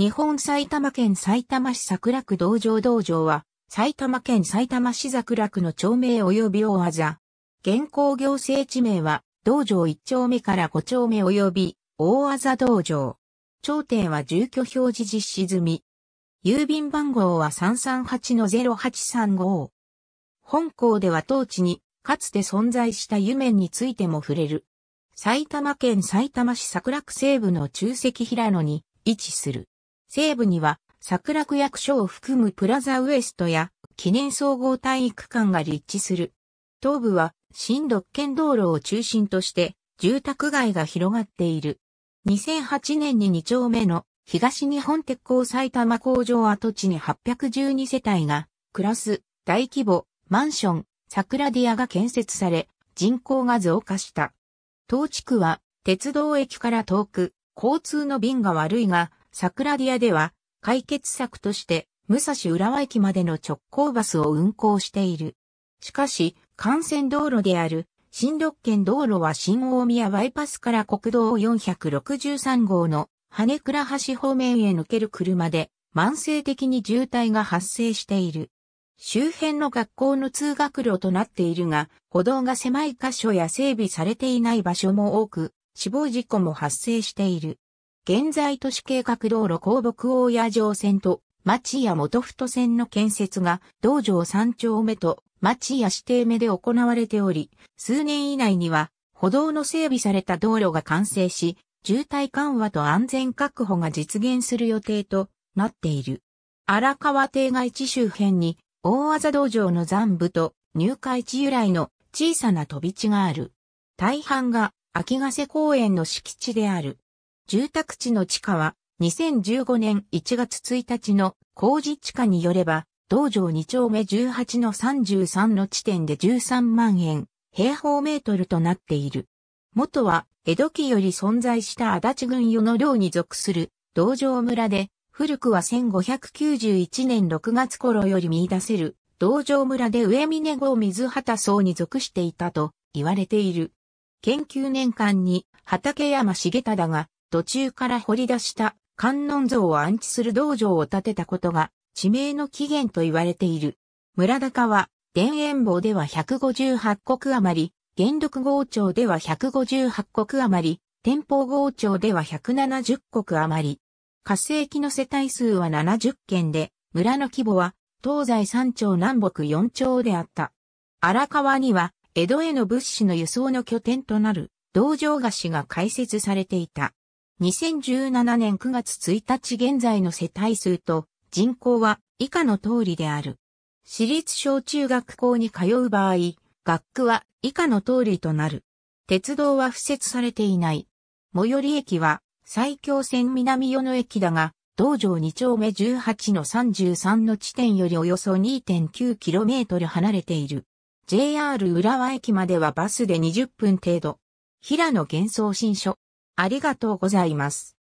日本埼玉県埼玉市桜区道場道場は、埼玉県埼玉市桜区の町名及び大技。現行行政地名は、道場1丁目から5丁目及び、大技道場。頂点は住居表示実施済み。郵便番号は338-0835。本校では当地に、かつて存在した夢についても触れる。埼玉県埼玉市桜区西部の中石平野に位置する。西部には桜区役所を含むプラザウエストや記念総合体育館が立地する。東部は新六県道路を中心として住宅街が広がっている。2008年に2丁目の東日本鉄鋼埼玉工場跡地に812世帯が暮らす大規模マンション桜ディアが建設され人口が増加した。当地区は鉄道駅から遠く交通の便が悪いが桜ディアでは、解決策として、武蔵浦和駅までの直行バスを運行している。しかし、幹線道路である、新六県道路は新大宮バイパスから国道463号の羽倉橋方面へ抜ける車で、慢性的に渋滞が発生している。周辺の学校の通学路となっているが、歩道が狭い箇所や整備されていない場所も多く、死亡事故も発生している。現在都市計画道路広北大谷城線と町屋元太線の建設が道場3丁目と町屋指定目で行われており、数年以内には歩道の整備された道路が完成し、渋滞緩和と安全確保が実現する予定となっている。荒川邸外地周辺に大技道場の残部と入海地由来の小さな飛び地がある。大半が秋ヶ瀬公園の敷地である。住宅地の地価は2015年1月1日の工事地価によれば、道場2丁目18の33の地点で13万円、平方メートルとなっている。元は、江戸期より存在した足立郡与の寮に属する道場村で、古くは1591年6月頃より見出せる道場村で上峰郷水畑荘に属していたと言われている。研究年間に畠山重忠が途中から掘り出した観音像を安置する道場を建てたことが地名の起源と言われている。村高は、田園坊では158国余り、元禄郷町では158国余り、天保郷町では170国余り。活性期の世帯数は70件で、村の規模は東西3町南北4町であった。荒川には江戸への物資の輸送の拠点となる道場菓子が開設されていた。2017年9月1日現在の世帯数と人口は以下の通りである。私立小中学校に通う場合、学区は以下の通りとなる。鉄道は付設されていない。最寄り駅は埼京線南与野駅だが、道場2丁目18の33の地点よりおよそ 2.9km 離れている。JR 浦和駅まではバスで20分程度。平野幻想新書ありがとうございます。